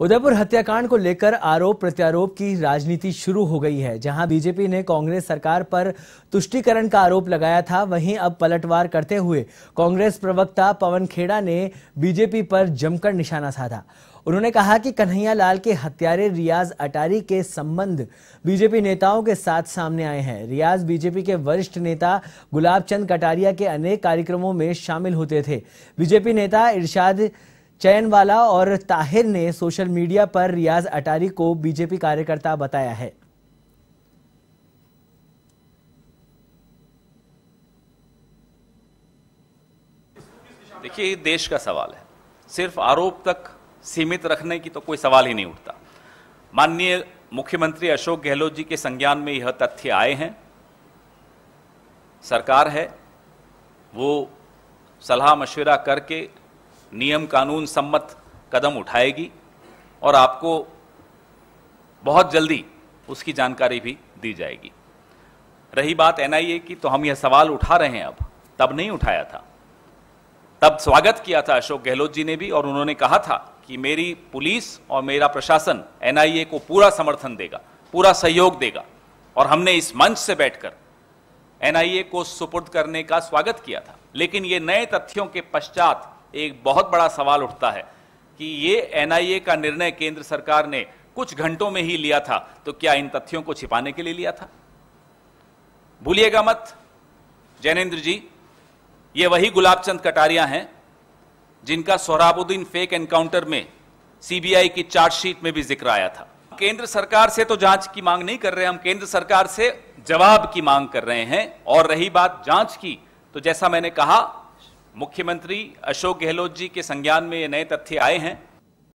उदयपुर हत्याकांड को लेकर आरोप प्रत्यारोप की राजनीति शुरू हो गई है जहां बीजेपी ने कांग्रेस सरकार पर तुष्टिकरण का आरोप लगाया था वहीं अब पलटवार करते हुए कांग्रेस प्रवक्ता पवन खेड़ा ने बीजेपी पर जमकर निशाना साधा उन्होंने कहा कि कन्हैया लाल के हत्यारे रियाज अटारी के संबंध बीजेपी नेताओं के साथ सामने आए हैं रियाज बीजेपी के वरिष्ठ नेता गुलाब चंद कटारिया के अनेक कार्यक्रमों में शामिल होते थे बीजेपी नेता इरशाद चयनवाला और ताहिर ने सोशल मीडिया पर रियाज अटारी को बीजेपी कार्यकर्ता बताया है देखिए देश का सवाल है सिर्फ आरोप तक सीमित रखने की तो कोई सवाल ही नहीं उठता माननीय मुख्यमंत्री अशोक गहलोत जी के संज्ञान में यह तथ्य आए हैं सरकार है वो सलाह मशवरा करके नियम कानून सम्मत कदम उठाएगी और आपको बहुत जल्दी उसकी जानकारी भी दी जाएगी रही बात एनआईए की तो हम यह सवाल उठा रहे हैं अब तब नहीं उठाया था तब स्वागत किया था अशोक गहलोत जी ने भी और उन्होंने कहा था कि मेरी पुलिस और मेरा प्रशासन एनआईए को पूरा समर्थन देगा पूरा सहयोग देगा और हमने इस मंच से बैठकर एनआईए को सुपुर्द करने का स्वागत किया था लेकिन ये नए तथ्यों के पश्चात एक बहुत बड़ा सवाल उठता है कि ये एनआईए का निर्णय केंद्र सरकार ने कुछ घंटों में ही लिया था तो क्या इन तथ्यों को छिपाने के लिए लिया था भूलिएगा मत जैनेन्द्र जी ये वही गुलाब चंद कटारिया हैं जिनका सोहराबुद्दीन फेक एनकाउंटर में सीबीआई की चार्जशीट में भी जिक्र आया था केंद्र सरकार से तो जांच की मांग नहीं कर रहे हम केंद्र सरकार से जवाब की मांग कर रहे हैं और रही बात जांच की तो जैसा मैंने कहा मुख्यमंत्री अशोक गहलोत जी के संज्ञान में ये नए तथ्य आए हैं